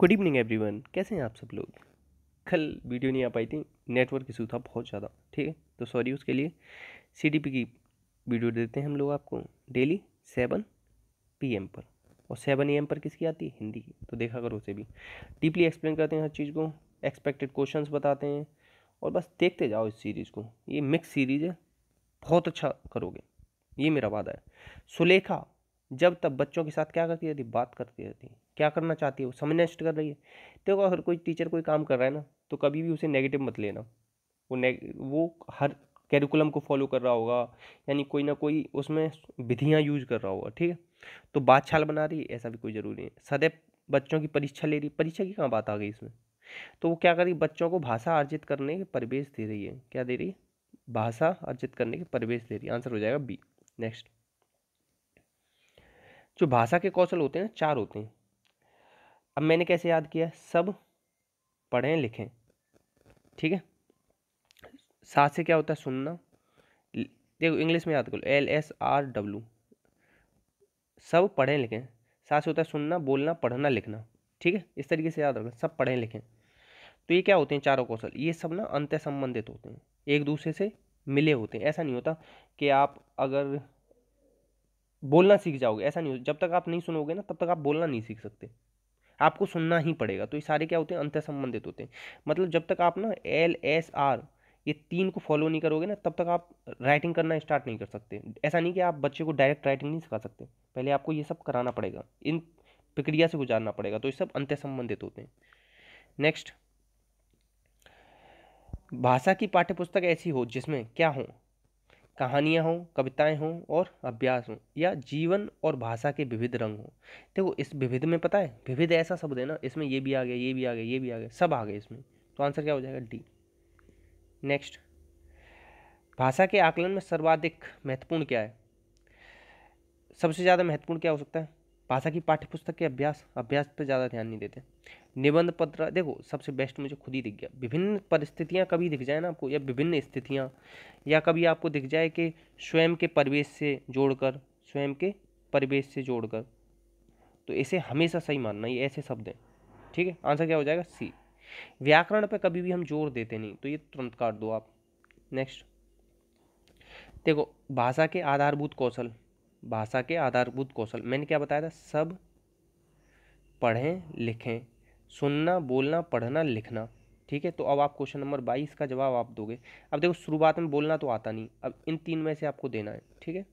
good evening everyone कैसे हैं आप सब लोग कल वीडियो नहीं आ पाई थी नेटवर्क इशू था बहुत ज़्यादा ठीक है तो सॉरी उसके लिए सी की वीडियो देते हैं हम लोग आपको डेली सेवन पी एम पर और सेवन ए एम पर किसकी आती है हिंदी की तो देखा करो उसे भी डीपली एक्सप्लेन करते हैं हर चीज़ को एक्सपेक्टेड क्वेश्चन बताते हैं और बस देखते जाओ इस सीरीज़ को ये मिक्स सीरीज़ है बहुत अच्छा करोगे ये मेरा वादा है सुलेखा जब तब बच्चों के साथ क्या करती रहती बात करती रहती क्या करना चाहती है वो समझ नष्ट कर रही है देखो अगर कोई टीचर कोई काम कर रहा है ना तो कभी भी उसे नेगेटिव मत लेना वो ने वो हर कैरिकुलम को फॉलो कर रहा होगा यानी कोई ना कोई उसमें विधियाँ यूज कर रहा होगा ठीक है तो छाल बना रही है ऐसा भी कोई ज़रूरी है सदैव बच्चों की परीक्षा ले रही परीक्षा की कहाँ बात आ गई इसमें तो वो क्या कर रही बच्चों को भाषा अर्जित करने के परिवेश दे रही है क्या दे रही है भाषा अर्जित करने के परिवेश दे रही है आंसर हो जाएगा बी नेक्स्ट जो भाषा के कौशल होते हैं चार होते हैं अब मैंने कैसे याद किया सब पढ़ें लिखें ठीक है साथ से क्या होता है सुनना देखो इंग्लिश में याद करो एल एस आर डब्लू सब पढ़ें लिखें साथ से होता है सुनना बोलना पढ़ना लिखना ठीक है इस तरीके से याद रखना सब पढ़ें लिखें तो ये क्या होते हैं चारों कौशल ये सब ना अंत संबंधित होते हैं एक दूसरे से मिले होते हैं ऐसा नहीं होता कि आप अगर बोलना सीख जाओगे ऐसा नहीं हो जब तक आप नहीं सुनोगे ना तब तक आप बोलना नहीं सीख सकते आपको सुनना ही पड़ेगा तो ये सारे क्या होते हैं अंत संबंधित होते हैं मतलब जब तक आप ना एल एस आर ये तीन को फॉलो नहीं करोगे ना तब तक आप राइटिंग करना स्टार्ट नहीं कर सकते ऐसा नहीं कि आप बच्चे को डायरेक्ट राइटिंग नहीं सिखा सकते पहले आपको ये सब कराना पड़ेगा इन प्रक्रिया से गुजारना पड़ेगा तो ये सब अंत्य संबंधित होते हैं नेक्स्ट भाषा की पाठ्यपुस्तक ऐसी हो जिसमें क्या हो कहानियाँ हों कविताएँ हों और अभ्यास हों या जीवन और भाषा के विविध रंग हों देखो इस विविध में पता है विविध ऐसा शब्द है ना इसमें ये भी आ गया ये भी आ गया ये भी आ गया सब आ गए इसमें तो आंसर क्या हो जाएगा डी नेक्स्ट भाषा के आकलन में सर्वाधिक महत्वपूर्ण क्या है सबसे ज़्यादा महत्वपूर्ण क्या हो सकता है भाषा की पाठ्यपुस्तक के अभ्यास अभ्यास पर ज़्यादा ध्यान नहीं देते निबंध पत्र देखो सबसे बेस्ट मुझे खुद ही दिख गया विभिन्न परिस्थितियाँ कभी दिख जाए ना आपको या विभिन्न स्थितियाँ या कभी आपको दिख जाए कि स्वयं के परिवेश से जोड़कर स्वयं के परिवेश से जोड़कर तो इसे हमेशा सही मानना ये ऐसे शब्द हैं ठीक है आंसर क्या हो जाएगा सी व्याकरण पर कभी भी हम जोर देते नहीं तो ये तुरंत काट दो आप नेक्स्ट देखो भाषा के आधारभूत कौशल भाषा के आधारभूत कौशल मैंने क्या बताया था सब पढ़ें लिखें सुनना बोलना पढ़ना लिखना ठीक है तो अब आप क्वेश्चन नंबर बाईस का जवाब आप दोगे अब देखो शुरुआत में बोलना तो आता नहीं अब इन तीन में से आपको देना है ठीक है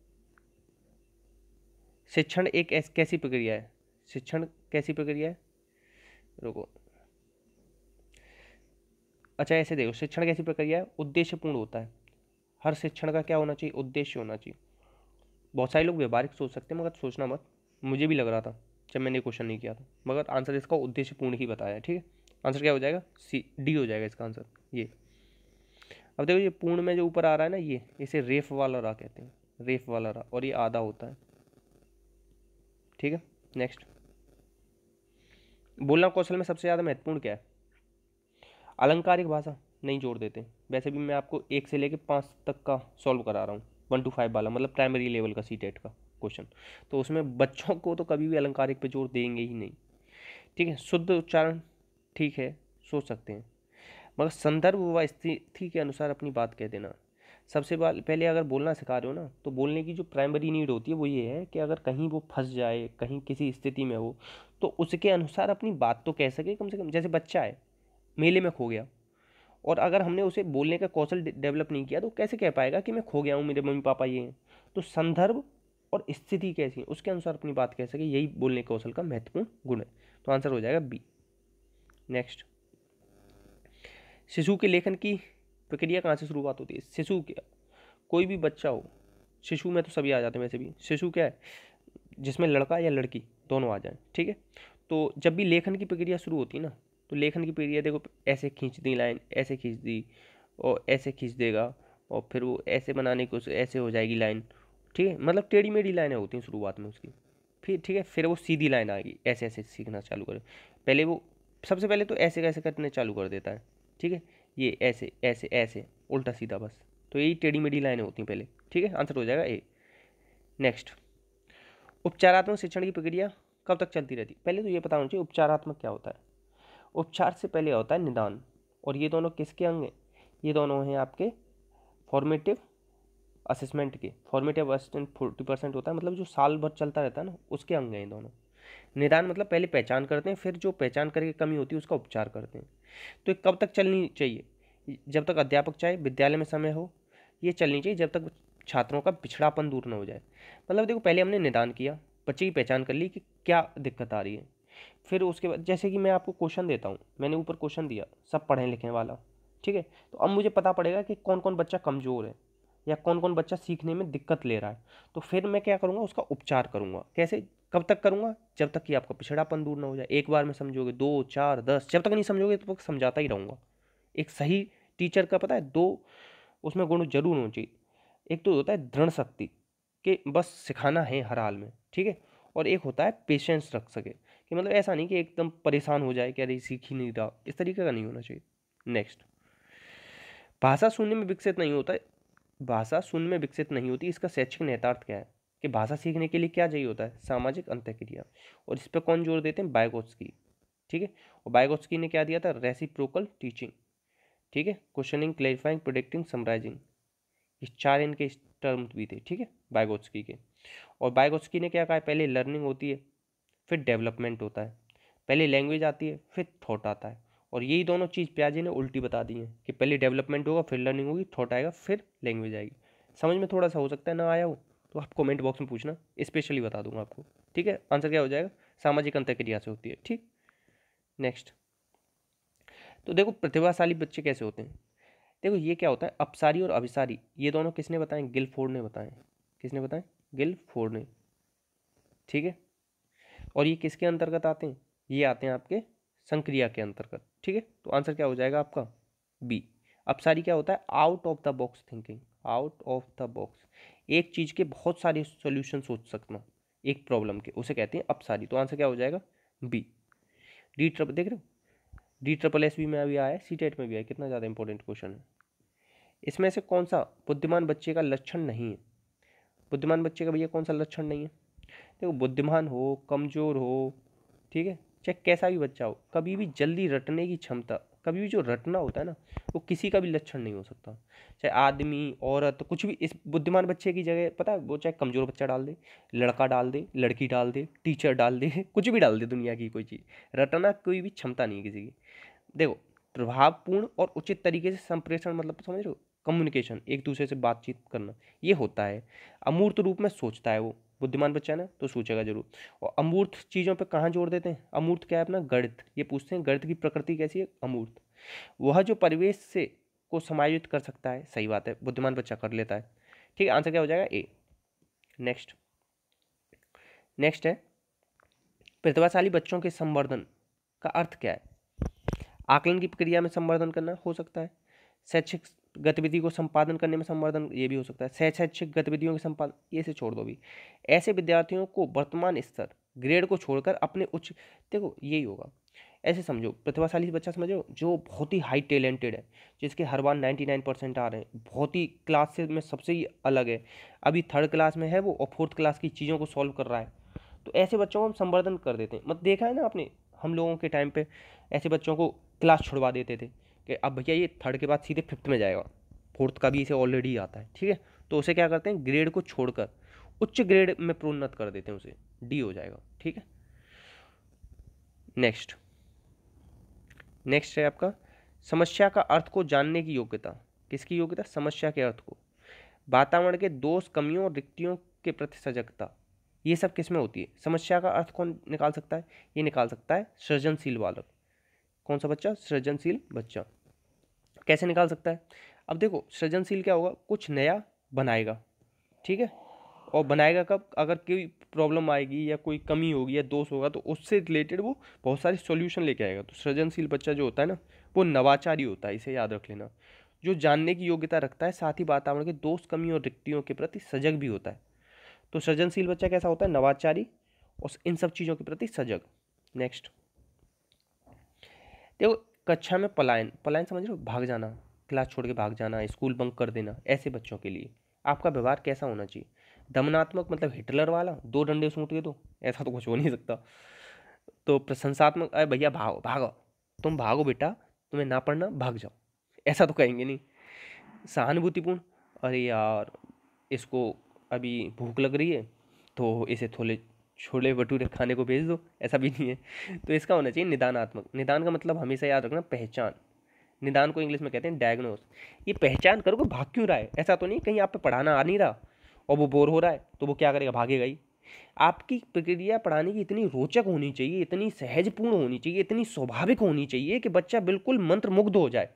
शिक्षण एक कैसी प्रक्रिया है शिक्षण कैसी प्रक्रिया है रुको अच्छा ऐसे देखो शिक्षण कैसी प्रक्रिया है उद्देश्यपूर्ण होता है हर शिक्षण का क्या होना चाहिए उद्देश्य होना चाहिए बहुत सारे लोग व्यवहारिक सोच सकते हैं मगर सोचना मत मुझे भी लग रहा था जब मैंने क्वेश्चन नहीं किया था मगर आंसर इसका उद्देश्य पूर्ण ही बताया ठीक है आंसर क्या हो जाएगा सी डी हो जाएगा इसका आंसर ये अब देखो ये पूर्ण में जो ऊपर आ रहा है ना ये इसे रेफ वाला रा कहते हैं रेफ वाला रा और ये आधा होता है ठीक है नेक्स्ट बोलना कौशल में सबसे ज़्यादा महत्वपूर्ण क्या है अलंकारिक भाषा नहीं जोड़ देते वैसे भी मैं आपको एक से लेकर पाँच तक का सॉल्व करा रहा हूँ वन टू फाइव वाला मतलब प्राइमरी लेवल का सी का क्वेश्चन तो उसमें बच्चों को तो कभी भी अलंकारिक पे जोर देंगे ही नहीं ठीक है शुद्ध उच्चारण ठीक है सोच सकते हैं मगर संदर्भ व स्थिति के अनुसार अपनी बात कह देना सबसे पहले अगर बोलना सिखा रहे हो ना तो बोलने की जो प्राइमरी नीड होती है वो ये है कि अगर कहीं वो फंस जाए कहीं किसी स्थिति में हो तो उसके अनुसार अपनी बात तो कह सके कम से कम जैसे बच्चा है मेले में खो गया और अगर हमने उसे बोलने का कौशल डेवलप नहीं किया तो कैसे कह पाएगा कि मैं खो गया हूँ मेरे मम्मी पापा ये हैं तो संदर्भ और स्थिति कैसी है उसके अनुसार अपनी बात कह सके यही बोलने कौशल का महत्वपूर्ण गुण है तो आंसर हो जाएगा बी नेक्स्ट शिशु के लेखन की प्रक्रिया कहाँ से शुरुआत होती है शिशु क्या कोई भी बच्चा हो शिशु में तो सभी आ जाते हैं वैसे भी शिशु क्या है जिसमें लड़का या लड़की दोनों आ जाए ठीक है तो जब भी लेखन की प्रक्रिया शुरू होती है ना तो लेखन की प्रक्रिया देखो ऐसे खींच दी लाइन ऐसे खींच दी और ऐसे खींच देगा और फिर वो ऐसे बनाने की कोशिश ऐसे हो जाएगी लाइन ठीक है मतलब टेढ़ी मेढ़ी लाइनें होती हैं शुरुआत में उसकी फिर ठीक है फिर वो सीधी लाइन आएगी ऐसे ऐसे सीखना चालू करे पहले वो सबसे पहले तो ऐसे कैसे करने चालू कर देता है ठीक है ये ऐसे ऐसे ऐसे उल्टा सीधा बस तो यही टेढ़ी मेढ़ी लाइनें होती हैं पहले ठीक है आंसर हो जाएगा ए नेक्स्ट उपचारात्मक शिक्षण की प्रक्रिया कब तक चलती रहती पहले तो ये पता होना चाहिए उपचारात्मक क्या होता है उपचार से पहले होता है निदान और ये दोनों किसके अंग हैं ये दोनों हैं आपके फॉर्मेटिव असेसमेंट के फॉर्मेटिव असिस्टेंट फोर्टी परसेंट होता है मतलब जो साल भर चलता रहता है ना उसके अंग हैं दोनों निदान मतलब पहले पहचान करते हैं फिर जो पहचान करके कमी होती है उसका उपचार करते हैं तो कब तक चलनी चाहिए जब तक अध्यापक चाहे विद्यालय में समय हो ये चलनी चाहिए जब तक छात्रों का पिछड़ापन दूर ना हो जाए मतलब देखो पहले हमने निदान किया बच्चे की पहचान कर ली कि क्या दिक्कत आ रही है फिर उसके बाद जैसे कि मैं आपको क्वेश्चन देता हूँ मैंने ऊपर क्वेश्चन दिया सब पढ़े लिखे वाला ठीक है तो अब मुझे पता पड़ेगा कि कौन कौन बच्चा कमज़ोर है या कौन कौन बच्चा सीखने में दिक्कत ले रहा है तो फिर मैं क्या करूँगा उसका उपचार करूँगा कैसे कब तक करूँगा जब तक कि आपका पिछड़ापन दूर ना हो जाए एक बार में समझोगे दो चार दस जब तक नहीं समझोगे तब तो तक समझाता ही रहूँगा एक सही टीचर का पता है दो उसमें गुण जरूर होना चाहिए एक तो होता है दृढ़ शक्ति कि बस सिखाना है हर हाल में ठीक है और एक होता है पेशेंस रख सके कि मतलब ऐसा नहीं कि एकदम परेशान हो जाए कि अरे सीख ही नहीं रहा इस तरीके का नहीं होना चाहिए नेक्स्ट भाषा सुनने में विकसित नहीं होता भाषा शून्य में विकसित नहीं होती इसका शैक्षिक नेतार्थ क्या है कि भाषा सीखने के लिए क्या चाहिए होता है सामाजिक अंत्यक्रिया और इस पर कौन जोर देते हैं बायोगोस्की ठीक है और बायोगोस्की ने क्या दिया था रेसिप्रोकल टीचिंग ठीक है क्वेश्चनिंग क्लेरिफाइंग प्रोडिक्टिंग समराइजिंग इस चार इनके टर्म भी थे ठीक है बायोगोस्की के और बायोगोस्की ने क्या कहा पहले लर्निंग होती है फिर डेवलपमेंट होता है पहले लैंग्वेज आती है फिर थॉट आता है और यही दोनों चीज़ प्याजी ने उल्टी बता दी है कि पहले डेवलपमेंट होगा फिर लर्निंग होगी थॉट आएगा फिर लैंग्वेज आएगी समझ में थोड़ा सा हो सकता है ना आया हो तो आप कमेंट बॉक्स में पूछना स्पेशली बता दूंगा आपको ठीक है आंसर क्या हो जाएगा सामाजिक क्रिया से होती है ठीक नेक्स्ट तो देखो प्रतिभाशाली बच्चे कैसे होते हैं देखो ये क्या होता है अपसारी और अभिसारी ये दोनों किसने बताएं गिल फोर्ड ने बताएं किसने बताएं गिल फोर्ड ने ठीक है और ये किसके अंतर्गत आते हैं ये आते हैं आपके संक्रिया के अंतर्गत ठीक है तो आंसर क्या हो जाएगा आपका बी अपसारी क्या होता है out of the box thinking out of the box एक चीज़ के बहुत सारे सोल्यूशन सोच सकना एक प्रॉब्लम के उसे कहते हैं अपसारी तो आंसर क्या हो जाएगा बी डी ट्रप देख रहे हो डी ट्रपल एस बी में अभी आया सी टेट में भी आया कितना ज़्यादा इंपॉर्टेंट क्वेश्चन है इसमें से कौन सा बुद्धिमान बच्चे का लक्षण नहीं है बुद्धिमान बच्चे का भैया कौन सा लक्षण नहीं है देखो बुद्धिमान हो कमज़ोर हो ठीक है चाहे कैसा भी बच्चा हो कभी भी जल्दी रटने की क्षमता कभी भी जो रटना होता है ना वो किसी का भी लक्षण नहीं हो सकता चाहे आदमी औरत कुछ भी इस बुद्धिमान बच्चे की जगह पता है वो चाहे कमज़ोर बच्चा डाल दे लड़का डाल दे लड़की डाल दे टीचर डाल दे कुछ भी डाल दे दुनिया की कोई चीज़ रटना कोई भी क्षमता नहीं है किसी की देखो प्रभावपूर्ण और उचित तरीके से संप्रेषण मतलब समझ रहे हो कम्युनिकेशन एक दूसरे से बातचीत करना ये होता है अमूर्त रूप में सोचता है वो बुद्धिमान बच्चा ना तो सोचेगा जरूर और अमूर्त चीज़ों पे कहाँ जोड़ देते हैं अमूर्त क्या है अपना गणित ये पूछते हैं गणित की प्रकृति कैसी है अमूर्त वह जो परिवेश से को समायोजित कर सकता है सही बात है बुद्धिमान बच्चा कर लेता है ठीक है आंसर क्या हो जाएगा ए नेक्स्ट नेक्स्ट है प्रतिभाशाली बच्चों के संवर्धन का अर्थ क्या है आकलन की प्रक्रिया में संवर्धन करना हो सकता है शैक्षिक गतिविधि को संपादन करने में संवर्धन ये भी हो सकता है शैक्षिक गतिविधियों के संपादन ये से छोड़ दो भी ऐसे विद्यार्थियों को वर्तमान स्तर ग्रेड को छोड़कर अपने उच्च देखो यही होगा ऐसे समझो प्रतिभाशाली बच्चा समझो जो बहुत ही हाई टैलेंटेड है जिसके हर बार नाइन्टी नाइन परसेंट आ रहे हैं बहुत ही क्लास से में सबसे ही अलग है अभी थर्ड क्लास में है वो और फोर्थ क्लास की चीज़ों को सॉल्व कर रहा है तो ऐसे बच्चों को हम संवर्धन कर देते हैं मत देखा है ना आपने हम लोगों के टाइम पे ऐसे बच्चों को क्लास छुड़वा देते थे कि अब भैया ये थर्ड के बाद सीधे फिफ्थ में जाएगा फोर्थ का भी इसे ऑलरेडी आता है ठीक है तो उसे क्या करते हैं ग्रेड को छोड़कर उच्च ग्रेड में प्रोन्नत कर देते हैं उसे डी हो जाएगा ठीक है नेक्स्ट नेक्स्ट है आपका समस्या का अर्थ को जानने की योग्यता किसकी योग्यता समस्या के अर्थ को वातावरण के दोष कमियों और रिक्तियों के प्रति सजगता ये सब किस में होती है समस्या का अर्थ कौन निकाल सकता है ये निकाल सकता है सृजनशील बालक कौन सा बच्चा सृजनशील बच्चा कैसे निकाल सकता है अब देखो सृजनशील क्या होगा कुछ नया बनाएगा ठीक है और बनाएगा कब अगर कोई प्रॉब्लम आएगी या कोई कमी होगी या दोष होगा तो उससे रिलेटेड वो बहुत सारे सॉल्यूशन लेके आएगा तो सृजनशील बच्चा जो होता है ना वो नवाचारी होता है इसे याद रख लेना जो जानने की योग्यता रखता है साथ ही वातावरण के दोष कमी और रिक्तियों के प्रति सजग भी होता है तो सृजनशील बच्चा कैसा होता है नवाचारी और इन सब चीज़ों के प्रति सजग नेक्स्ट देखो कक्षा में पलायन पलायन समझ रहे हो भाग जाना क्लास छोड़ के भाग जाना स्कूल बंक कर देना ऐसे बच्चों के लिए आपका व्यवहार कैसा होना चाहिए दमनात्मक मतलब हिटलर वाला दो डंडे सूट के दो ऐसा तो कुछ हो नहीं सकता तो प्रशंसात्मक अरे भैया भागो भागो तुम भागो बेटा तुम्हें ना पढ़ना भाग जाओ ऐसा तो कहेंगे नहीं सहानुभूतिपूर्ण अरे यार इसको अभी भूख लग रही है तो इसे थोड़े छोले भटूरे खाने को भेज दो ऐसा भी नहीं है तो इसका होना चाहिए निदानात्मक निदान का मतलब हमेशा याद रखना पहचान निदान को इंग्लिश में कहते हैं डायग्नोस ये पहचान करो कि भाग क्यों रहा है ऐसा तो नहीं कहीं आप पे पढ़ाना आ नहीं रहा और वो बोर हो रहा है तो वो क्या करेगा भागेगा ही आपकी प्रक्रिया पढ़ाने की इतनी रोचक होनी चाहिए इतनी सहजपूर्ण होनी चाहिए इतनी स्वाभाविक होनी चाहिए कि बच्चा बिल्कुल मंत्रमुग्ध हो जाए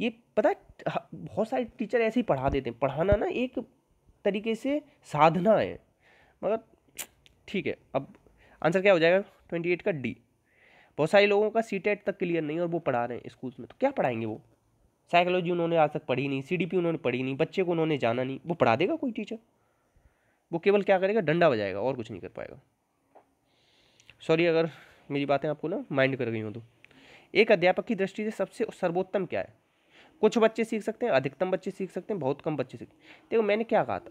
ये पता बहुत सारे टीचर ऐसे ही पढ़ा देते हैं पढ़ाना ना एक तरीके से साधना है मगर ठीक है अब आंसर क्या हो जाएगा ट्वेंटी एट का डी बहुत सारे लोगों का सी टेट e तक क्लियर नहीं और वो पढ़ा रहे हैं स्कूल्स में तो क्या पढ़ाएंगे वो साइकोलॉजी उन्होंने आज तक पढ़ी नहीं सी उन्होंने पढ़ी नहीं बच्चे को उन्होंने जाना नहीं वो पढ़ा देगा कोई टीचर वो केवल क्या करेगा डंडा बजाएगा और कुछ नहीं कर पाएगा सॉरी अगर मेरी बातें आपको ना माइंड कर गई हो तो एक अध्यापक की दृष्टि से सबसे सर्वोत्तम क्या है कुछ बच्चे सीख सकते हैं अधिकतम बच्चे सीख सकते हैं बहुत कम बच्चे सीख देखो मैंने क्या कहा था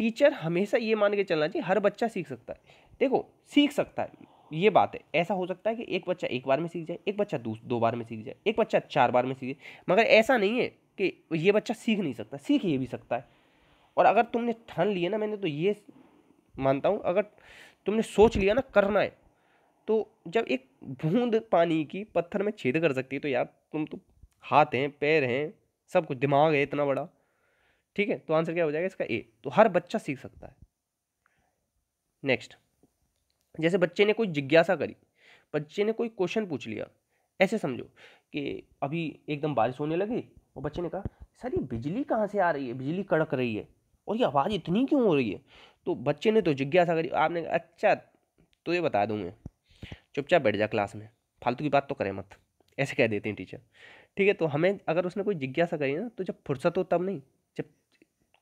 टीचर हमेशा ये मान के चलना चाहिए हर बच्चा सीख सकता है देखो सीख सकता है ये बात है ऐसा हो सकता है कि एक बच्चा एक बार में सीख जाए एक बच्चा दो, दो बार में सीख जाए एक बच्चा चार बार में सीख जाए मगर ऐसा नहीं है कि ये बच्चा सीख नहीं सकता सीख ये भी सकता है और अगर तुमने ठान लिया ना मैंने तो ये मानता हूँ अगर तुमने सोच लिया ना करना है तो जब एक बूंद पानी की पत्थर में छेद कर सकती है तो यार तुम तो हाथ हैं पैर हैं सब कुछ दिमाग है इतना बड़ा ठीक है तो आंसर क्या हो जाएगा इसका ए तो हर बच्चा सीख सकता है नेक्स्ट जैसे बच्चे ने कोई जिज्ञासा करी बच्चे ने कोई क्वेश्चन पूछ लिया ऐसे समझो कि अभी एकदम बारिश होने लगी और बच्चे ने कहा सर ये बिजली कहाँ से आ रही है बिजली कड़क रही है और ये आवाज़ इतनी क्यों हो रही है तो बच्चे ने तो जिज्ञासा करी आपने कहा अच्छा तो ये बता दूँ मैं चुपचाप बैठ जा क्लास में फालतू की बात तो करें मत ऐसे कह देते हैं टीचर ठीक है तो हमें अगर उसने कोई जिज्ञासा करी ना तो जब फुर्सत हो तब नहीं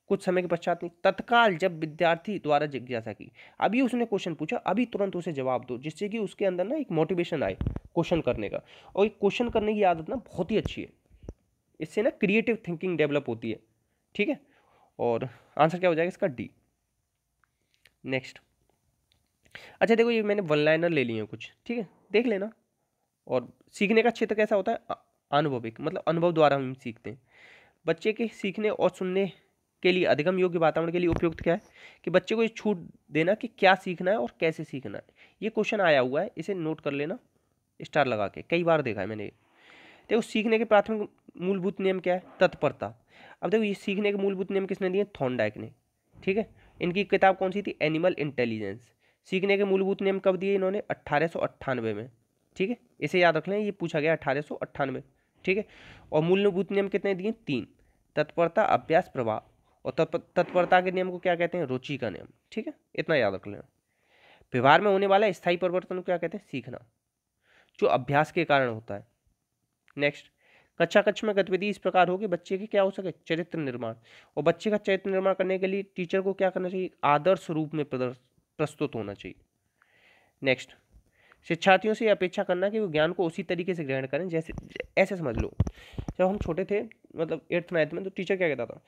कुछ समय के पश्चात नहीं तत्काल जब विद्यार्थी द्वारा जिज्ञासा की अभी उसने क्वेश्चन पूछा अभी तुरंत उसे जवाब दो जिससे कि उसके अंदर ना एक मोटिवेशन आए क्वेश्चन करने का और एक क्वेश्चन करने की आदत ना बहुत ही अच्छी है इससे ना क्रिएटिव थिंकिंग डेवलप होती है ठीक है और आंसर क्या हो जाएगा इसका डी नेक्स्ट अच्छा देखो ये मैंने वन लाइनर ले लिए हैं कुछ ठीक है देख लेना और सीखने का क्षेत्र कैसा होता है अनुभविक मतलब अनुभव द्वारा हम सीखते हैं बच्चे के सीखने और सुनने के लिए अधिगम योग्य वातावरण के लिए उपयुक्त क्या है कि बच्चे को ये छूट देना कि क्या सीखना है और कैसे सीखना है ये क्वेश्चन आया हुआ है इसे नोट कर लेना स्टार लगा के कई बार देखा है मैंने देखो सीखने के प्राथमिक मूलभूत नियम क्या है तत्परता अब देखो ये सीखने के मूलभूत नियम किसने दिए थॉन्डाइक ने ठीक है इनकी किताब कौन सी थी एनिमल इंटेलिजेंस सीखने के मूलभूत नियम कब दिए इन्होंने अट्ठारह में ठीक है इसे याद रख लें ये पूछा गया अट्ठारह ठीक है और मूलभूत नियम कितने दिए तीन तत्परता अभ्यास प्रभाव और तत्परता के नियम को क्या कहते हैं रुचि का नियम ठीक है इतना याद रख लेना व्यवहार में होने वाला स्थायी परिवर्तन को क्या कहते हैं सीखना जो अभ्यास के कारण होता है नेक्स्ट कक्षा कक्ष में गतिविधि इस प्रकार होगी बच्चे के क्या हो सके चरित्र निर्माण और बच्चे का चरित्र निर्माण करने के लिए टीचर को क्या करना चाहिए आदर्श रूप में प्रस्तुत होना चाहिए नेक्स्ट शिक्षार्थियों से अपेक्षा करना कि वो ज्ञान को उसी तरीके से ग्रहण करें जैसे ऐसे समझ लो जब हम छोटे थे मतलब एट्थ नाइन्थ में तो टीचर क्या कहता था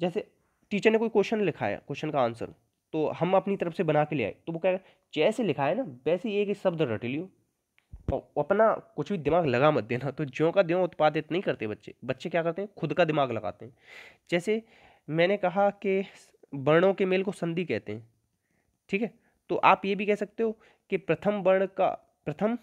जैसे टीचर ने कोई क्वेश्चन लिखाया क्वेश्चन का आंसर तो हम अपनी तरफ से बना के ले आए तो वो क्या जैसे लिखा है ना वैसे एक ही शब्द रट लियो अपना कुछ भी दिमाग लगा मत देना तो ज्यों का त्यों उत्पादित नहीं करते बच्चे बच्चे क्या करते हैं खुद का दिमाग लगाते हैं जैसे मैंने कहा कि वर्णों के मेल को संधि कहते हैं ठीक है तो आप ये भी कह सकते हो कि प्रथम वर्ण का प्रथम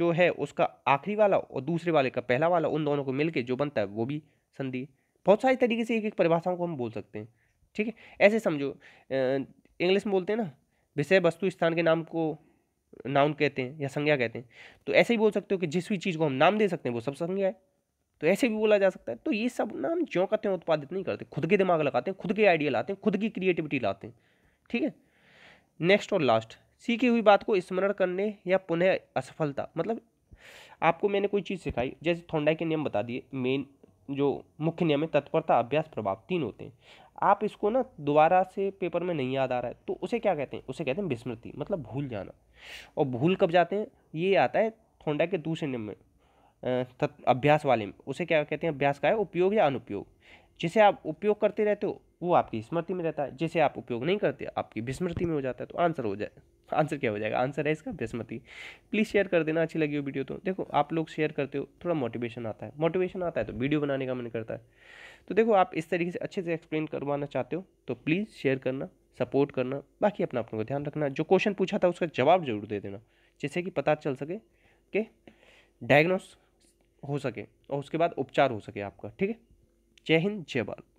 जो है उसका आखिरी वाला और दूसरे वाले का पहला वाला उन दोनों को मिलके जो बनता है वो भी संधि बहुत सारी तरीके से एक एक परिभाषाओं को हम बोल सकते हैं ठीक है ऐसे समझो इंग्लिश में बोलते हैं ना विषय वस्तु स्थान के नाम को नाउन कहते हैं या संज्ञा कहते हैं तो ऐसे ही बोल सकते हो कि जिस भी चीज़ को हम नाम दे सकते हैं वो सब संज्ञा है तो ऐसे भी बोला जा सकता है तो ये सब नाम ज्यों कहते हैं उत्पादित नहीं करते खुद के दिमाग लगाते हैं खुद के आइडिया लाते हैं खुद की क्रिएटिविटी लाते हैं ठीक है नेक्स्ट और लास्ट सीखी हुई बात को स्मरण करने या पुनः असफलता मतलब आपको मैंने कोई चीज़ सिखाई जैसे थोंडाई के नियम बता दिए मेन जो मुख्य नियम है तत्परता अभ्यास प्रभाव तीन होते हैं आप इसको ना दोबारा से पेपर में नहीं याद आ रहा है तो उसे क्या कहते हैं उसे कहते हैं विस्मृति मतलब भूल जाना और भूल कब जाते हैं ये आता है थोंडा के दूसरे नियम में अभ्यास वाले में उसे क्या कहते हैं अभ्यास का है उपयोग या अनुपयोग जिसे आप उपयोग करते रहते हो वो आपकी स्मृति में रहता है जिसे आप उपयोग नहीं करते आपकी विस्मृति में हो जाता है तो आंसर हो जाए आंसर क्या हो जाएगा आंसर है इसका बृहस्पति प्लीज़ शेयर कर देना अच्छी लगी हो वीडियो तो देखो आप लोग शेयर करते हो थोड़ा मोटिवेशन आता है मोटिवेशन आता है तो वीडियो बनाने का मन करता है तो देखो आप इस तरीके से अच्छे से एक्सप्लेन करवाना चाहते हो तो प्लीज़ शेयर करना सपोर्ट करना बाकी अपना अपने को ध्यान रखना जो क्वेश्चन पूछा था उसका जवाब जरूर दे देना जिससे कि पता चल सके कि डायग्नोस हो सके और उसके बाद उपचार हो सके आपका ठीक है जय हिंद जय भारत